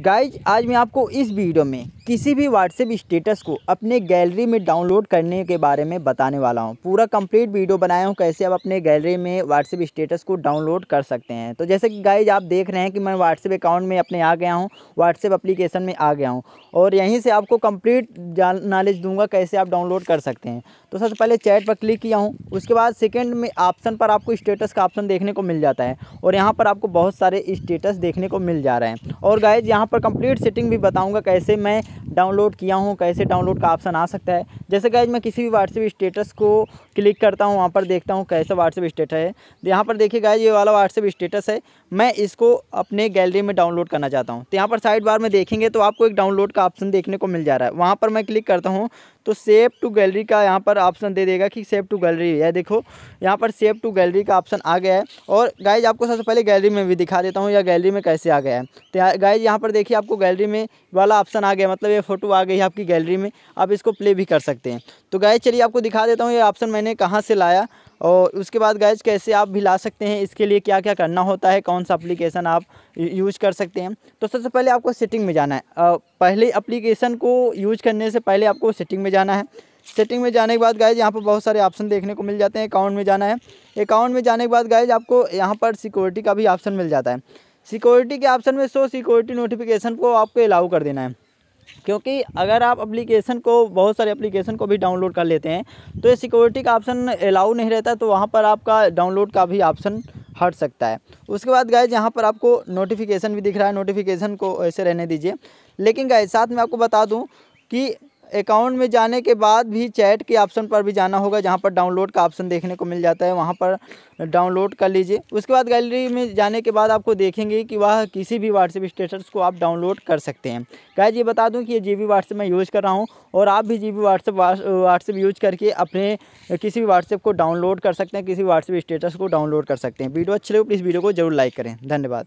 guys आज मैं आपको इस वीडियो में किसी भी व्हाट्सएप स्टेटस को अपने गैलरी में डाउनलोड करने के बारे में बताने वाला हूं पूरा कंप्लीट वीडियो बनाया हूं कैसे आप अपने गैलरी में व्हाट्सएप स्टेटस को डाउनलोड कर सकते हैं तो जैसे कि गाइज आप देख रहे हैं कि मैं व्हाट्सएप अकाउंट में अपने आ गया हूँ व्हाट्सएप अप्लीकेशन में आ गया हूँ और यहीं से आपको कम्प्लीट नॉलेज दूँगा कैसे आप डाउनलोड कर सकते हैं तो सबसे पहले चैट पर क्लिक किया हूँ उसके बाद सेकेंड में ऑप्शन पर आपको स्टेटस का ऑप्शन देखने को मिल जाता है और यहाँ पर आपको बहुत सारे स्टेटस देखने को मिल जा रहे हैं और गाइज यहाँ पर कंप्लीट सेटिंग भी बताऊँगा कैसे मैं डाउनलोड किया हूँ कैसे डाउनलोड का ऑप्शन आ सकता है जैसे गैज मैं किसी भी व्हाट्सएप स्टेटस को क्लिक करता हूँ वहाँ पर देखता हूँ कैसा व्हाट्सअप स्टेटस है यहाँ पर देखिएगा ये वाला व्हाट्सअप स्टेटस है मैं इसको अपने गैलरी में डाउनलोड करना चाहता हूँ तो यहाँ पर साइड बार में देखेंगे तो आपको एक डाउनलोड का ऑप्शन देखने को मिल जा रहा है वहाँ पर मैं क्लिक करता हूँ तो सेव टू गैलरी का यहाँ पर ऑप्शन दे देगा कि सेव टू गैलरी है देखो यहाँ पर सेव टू गैलरी का ऑप्शन आ गया है और गाइज आपको सबसे पहले गैलरी में भी दिखा देता हूँ या गैलरी में कैसे आ गया है तो गाइज यहाँ पर देखिए आपको गैलरी में वाला ऑप्शन आ गया मतलब ये फ़ोटो आ गई है आपकी गैलरी में आप इसको प्ले भी कर सकते हैं तो गाय चलिए आपको दिखा देता हूँ ये ऑप्शन मैंने कहाँ से लाया और उसके बाद गैज कैसे आप भी ला सकते हैं इसके लिए क्या क्या करना होता है कौन सा अप्लीकेशन आप यूज़ कर सकते हैं तो सबसे पहले आपको सेटिंग में जाना है पहले अप्लीकेशन को यूज करने से पहले आपको सेटिंग में जाना है सेटिंग में जाने के बाद गाइज यहाँ पर बहुत सारे ऑप्शन देखने को मिल जाते हैं अकाउंट में जाना है अकाउंट में जाने के बाद गाइज आपको यहाँ पर सिक्योरिटी का भी ऑप्शन मिल जाता है सिक्योरिटी के ऑप्शन में सो सिक्योरिटी नोटिफिकेशन को आपको अलाउ कर देना है क्योंकि अगर आप एप्लीकेशन को बहुत सारे एप्लीकेशन को भी डाउनलोड कर लेते हैं तो ये सिक्योरिटी का ऑप्शन अलाउ नहीं रहता तो वहाँ पर आपका डाउनलोड का भी ऑप्शन हट सकता है उसके बाद गाइज यहाँ पर आपको नोटिफिकेशन भी दिख रहा है नोटिफिकेशन को ऐसे रहने दीजिए लेकिन गाइज साथ में आपको बता दूँ कि अकाउंट में जाने के बाद भी चैट के ऑप्शन पर भी जाना होगा जहाँ पर डाउनलोड का ऑप्शन देखने को मिल जाता है वहाँ पर डाउनलोड कर लीजिए उसके बाद गैलरी में जाने के बाद आपको देखेंगे कि वह किसी भी व्हाट्सएप स्टेटस को आप डाउनलोड कर सकते हैं गाइज ये बता दूं कि ये जी बी व्हाट्सएप मैं यूज़ कर रहा हूँ और आप भी G B WhatsApp WhatsApp use करके अपने किसी भी व्हाट्सएप को डाउनलोड कर सकते हैं किसी भी व्हाट्सएप स्टेटस को डाउनलोड कर सकते हैं वीडियो अच्छी लगे प्लीज़ वीडियो को जरूर लाइक करें धन्यवाद